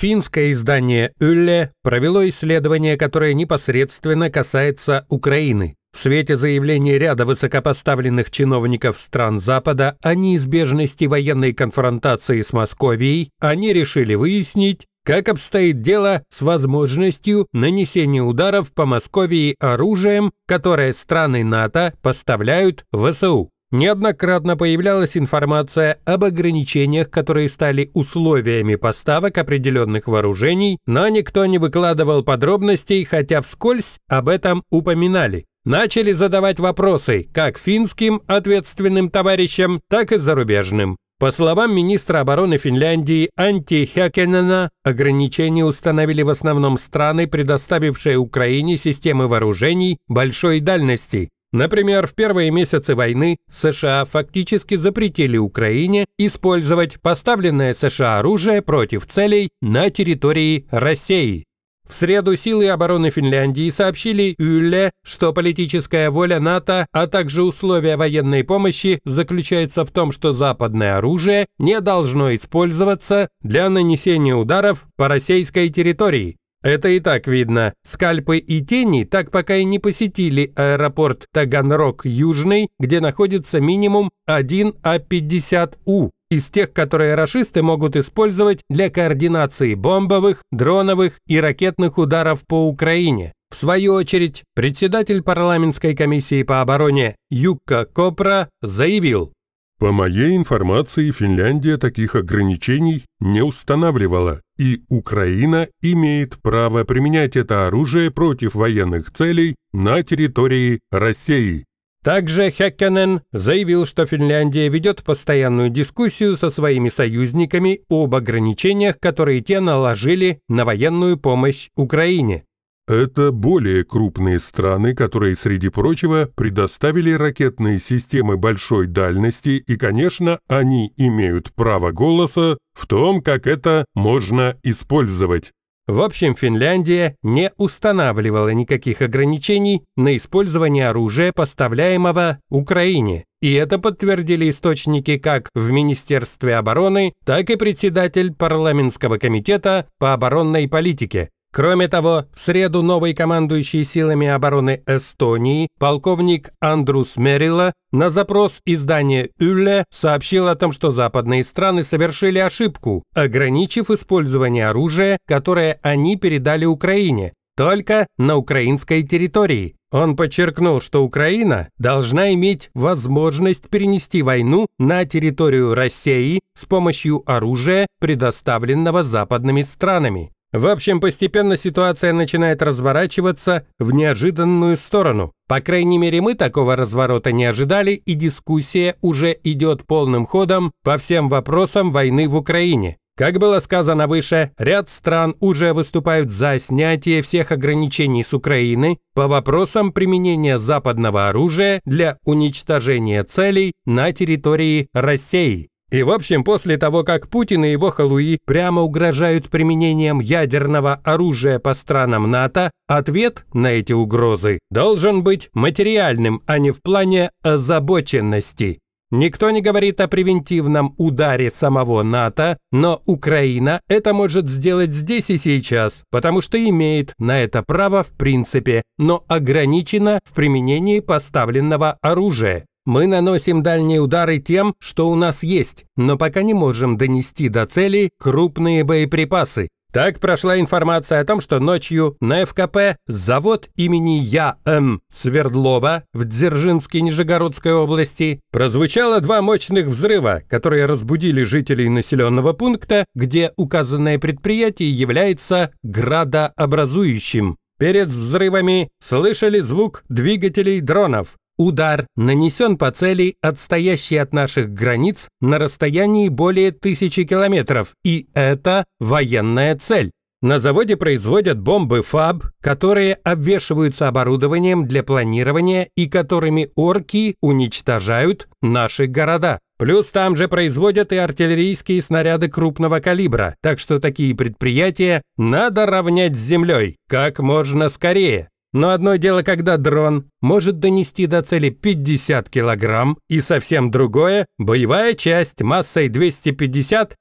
Финское издание «Ülе» провело исследование, которое непосредственно касается Украины. В свете заявлений ряда высокопоставленных чиновников стран Запада о неизбежности военной конфронтации с Московией, они решили выяснить, как обстоит дело с возможностью нанесения ударов по Московии оружием, которое страны НАТО поставляют в СУ неоднократно появлялась информация об ограничениях, которые стали условиями поставок определенных вооружений, но никто не выкладывал подробностей, хотя вскользь об этом упоминали. Начали задавать вопросы как финским ответственным товарищам, так и зарубежным. По словам министра обороны Финляндии Анти Хякенена, ограничения установили в основном страны, предоставившие Украине системы вооружений большой дальности, Например, в первые месяцы войны США фактически запретили Украине использовать поставленное США оружие против целей на территории России. В среду силы обороны Финляндии сообщили Юле, что политическая воля НАТО, а также условия военной помощи заключается в том, что западное оружие не должно использоваться для нанесения ударов по российской территории. Это и так видно. Скальпы и тени так пока и не посетили аэропорт Таганрог-Южный, где находится минимум 1 А-50У из тех, которые рашисты могут использовать для координации бомбовых, дроновых и ракетных ударов по Украине. В свою очередь, председатель парламентской комиссии по обороне Юкка Копра заявил, «По моей информации, Финляндия таких ограничений не устанавливала и Украина имеет право применять это оружие против военных целей на территории России. Также Хеккенен заявил, что Финляндия ведет постоянную дискуссию со своими союзниками об ограничениях, которые те наложили на военную помощь Украине. Это более крупные страны, которые, среди прочего, предоставили ракетные системы большой дальности, и, конечно, они имеют право голоса в том, как это можно использовать. В общем, Финляндия не устанавливала никаких ограничений на использование оружия, поставляемого Украине. И это подтвердили источники как в Министерстве обороны, так и председатель парламентского комитета по оборонной политике. Кроме того, в среду новый командующий силами обороны Эстонии полковник Андрус Мерила на запрос издания «Юле» сообщил о том, что западные страны совершили ошибку, ограничив использование оружия, которое они передали Украине, только на украинской территории. Он подчеркнул, что Украина должна иметь возможность перенести войну на территорию России с помощью оружия, предоставленного западными странами. В общем, постепенно ситуация начинает разворачиваться в неожиданную сторону. По крайней мере, мы такого разворота не ожидали, и дискуссия уже идет полным ходом по всем вопросам войны в Украине. Как было сказано выше, ряд стран уже выступают за снятие всех ограничений с Украины по вопросам применения западного оружия для уничтожения целей на территории России. И в общем, после того, как Путин и его халуи прямо угрожают применением ядерного оружия по странам НАТО, ответ на эти угрозы должен быть материальным, а не в плане озабоченности. Никто не говорит о превентивном ударе самого НАТО, но Украина это может сделать здесь и сейчас, потому что имеет на это право в принципе, но ограничена в применении поставленного оружия. Мы наносим дальние удары тем, что у нас есть, но пока не можем донести до цели крупные боеприпасы. Так прошла информация о том, что ночью на ФКП завод имени Я.М. Свердлова в Дзержинске Нижегородской области прозвучало два мощных взрыва, которые разбудили жителей населенного пункта, где указанное предприятие является градообразующим. Перед взрывами слышали звук двигателей дронов. Удар нанесен по цели, отстоящей от наших границ на расстоянии более тысячи километров, и это военная цель. На заводе производят бомбы ФАБ, которые обвешиваются оборудованием для планирования и которыми орки уничтожают наши города. Плюс там же производят и артиллерийские снаряды крупного калибра, так что такие предприятия надо равнять с землей как можно скорее. Но одно дело, когда дрон может донести до цели 50 килограмм, и совсем другое – боевая часть массой 250-450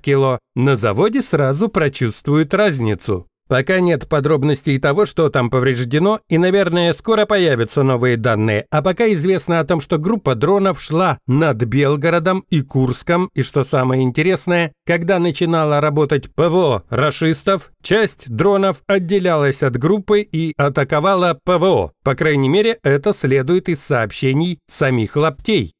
кило. На заводе сразу прочувствуют разницу. Пока нет подробностей того, что там повреждено, и, наверное, скоро появятся новые данные. А пока известно о том, что группа дронов шла над Белгородом и Курском, и что самое интересное, когда начинала работать ПВО рашистов, часть дронов отделялась от группы и атаковала ПВО. По крайней мере, это следует из сообщений самих лаптей.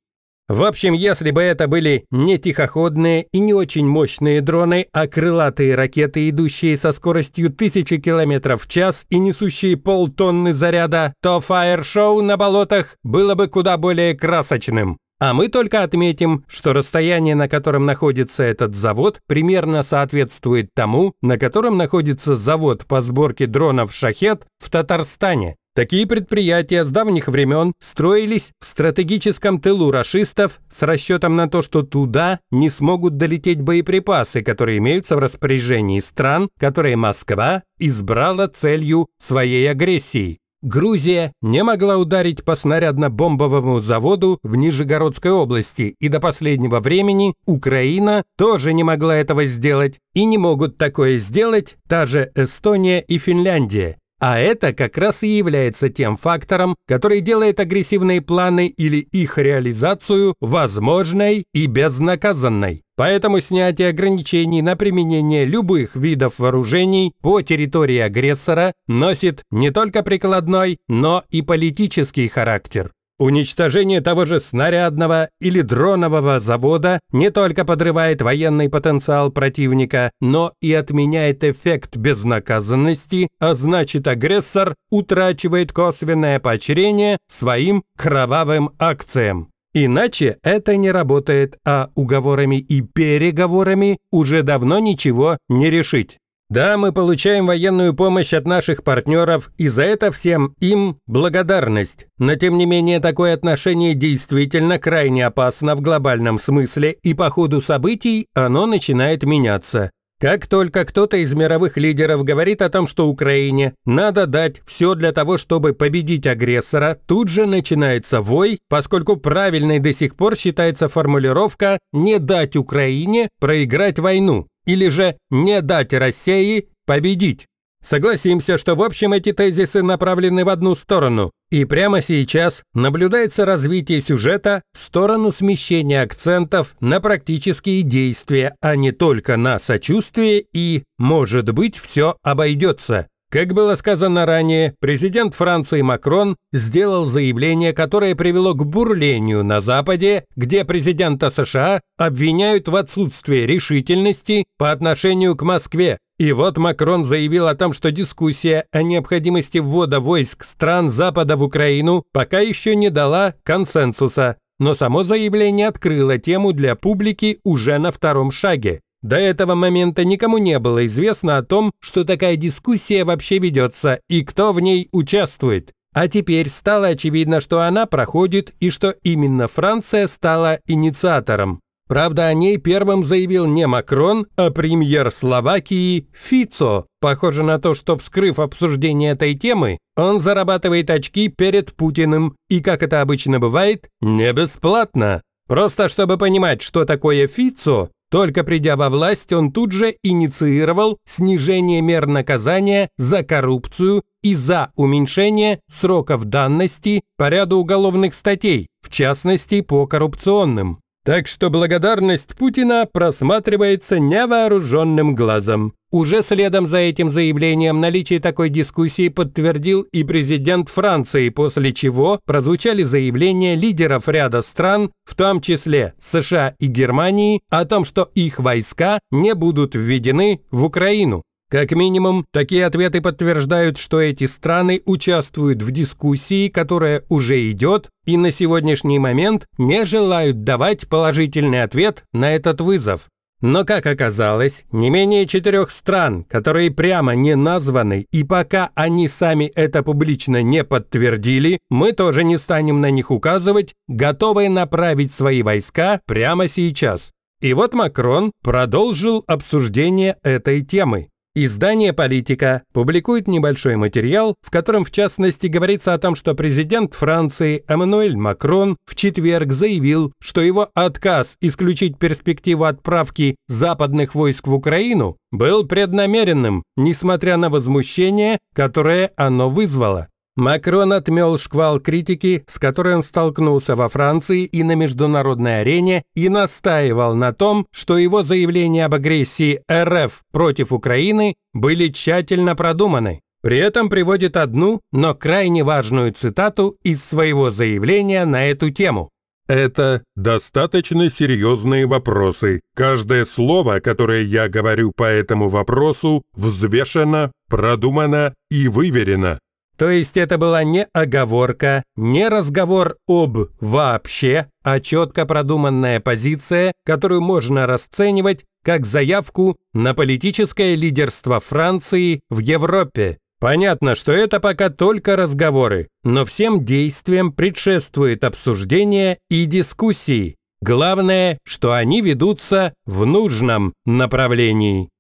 В общем, если бы это были не тихоходные и не очень мощные дроны, а крылатые ракеты, идущие со скоростью тысячи километров в час и несущие полтонны заряда, то фаер-шоу на болотах было бы куда более красочным. А мы только отметим, что расстояние, на котором находится этот завод, примерно соответствует тому, на котором находится завод по сборке дронов «Шахет» в Татарстане. Такие предприятия с давних времен строились в стратегическом тылу расистов с расчетом на то, что туда не смогут долететь боеприпасы, которые имеются в распоряжении стран, которые Москва избрала целью своей агрессии. Грузия не могла ударить по снарядно-бомбовому заводу в Нижегородской области, и до последнего времени Украина тоже не могла этого сделать, и не могут такое сделать та же Эстония и Финляндия. А это как раз и является тем фактором, который делает агрессивные планы или их реализацию возможной и безнаказанной. Поэтому снятие ограничений на применение любых видов вооружений по территории агрессора носит не только прикладной, но и политический характер. Уничтожение того же снарядного или дронового завода не только подрывает военный потенциал противника, но и отменяет эффект безнаказанности, а значит агрессор утрачивает косвенное поощрение своим кровавым акциям. Иначе это не работает, а уговорами и переговорами уже давно ничего не решить. Да, мы получаем военную помощь от наших партнеров, и за это всем им благодарность. Но тем не менее, такое отношение действительно крайне опасно в глобальном смысле, и по ходу событий оно начинает меняться. Как только кто-то из мировых лидеров говорит о том, что Украине надо дать все для того, чтобы победить агрессора, тут же начинается вой, поскольку правильной до сих пор считается формулировка «не дать Украине проиграть войну» или же «не дать России победить». Согласимся, что в общем эти тезисы направлены в одну сторону, и прямо сейчас наблюдается развитие сюжета в сторону смещения акцентов на практические действия, а не только на сочувствие и «может быть, все обойдется». Как было сказано ранее, президент Франции Макрон сделал заявление, которое привело к бурлению на Западе, где президента США обвиняют в отсутствии решительности по отношению к Москве, и вот Макрон заявил о том, что дискуссия о необходимости ввода войск стран Запада в Украину пока еще не дала консенсуса, но само заявление открыло тему для публики уже на втором шаге. До этого момента никому не было известно о том, что такая дискуссия вообще ведется и кто в ней участвует. А теперь стало очевидно, что она проходит и что именно Франция стала инициатором. Правда, о ней первым заявил не Макрон, а премьер Словакии Фицо. Похоже на то, что, вскрыв обсуждение этой темы, он зарабатывает очки перед Путиным и, как это обычно бывает, не бесплатно. Просто чтобы понимать, что такое Фицо, только придя во власть, он тут же инициировал снижение мер наказания за коррупцию и за уменьшение сроков данности по ряду уголовных статей, в частности по коррупционным. Так что благодарность Путина просматривается невооруженным глазом. Уже следом за этим заявлением наличие такой дискуссии подтвердил и президент Франции, после чего прозвучали заявления лидеров ряда стран, в том числе США и Германии, о том, что их войска не будут введены в Украину. Как минимум, такие ответы подтверждают, что эти страны участвуют в дискуссии, которая уже идет, и на сегодняшний момент не желают давать положительный ответ на этот вызов. Но, как оказалось, не менее четырех стран, которые прямо не названы, и пока они сами это публично не подтвердили, мы тоже не станем на них указывать, готовы направить свои войска прямо сейчас. И вот Макрон продолжил обсуждение этой темы. Издание «Политика» публикует небольшой материал, в котором в частности говорится о том, что президент Франции Эммануэль Макрон в четверг заявил, что его отказ исключить перспективу отправки западных войск в Украину был преднамеренным, несмотря на возмущение, которое оно вызвало. Макрон отмел шквал критики, с которой он столкнулся во Франции и на международной арене, и настаивал на том, что его заявления об агрессии РФ против Украины были тщательно продуманы. При этом приводит одну, но крайне важную цитату из своего заявления на эту тему. Это достаточно серьезные вопросы. Каждое слово, которое я говорю по этому вопросу, взвешено, продумано и выверено. То есть это была не оговорка, не разговор об «вообще», а четко продуманная позиция, которую можно расценивать как заявку на политическое лидерство Франции в Европе. Понятно, что это пока только разговоры, но всем действиям предшествует обсуждение и дискуссии. Главное, что они ведутся в нужном направлении.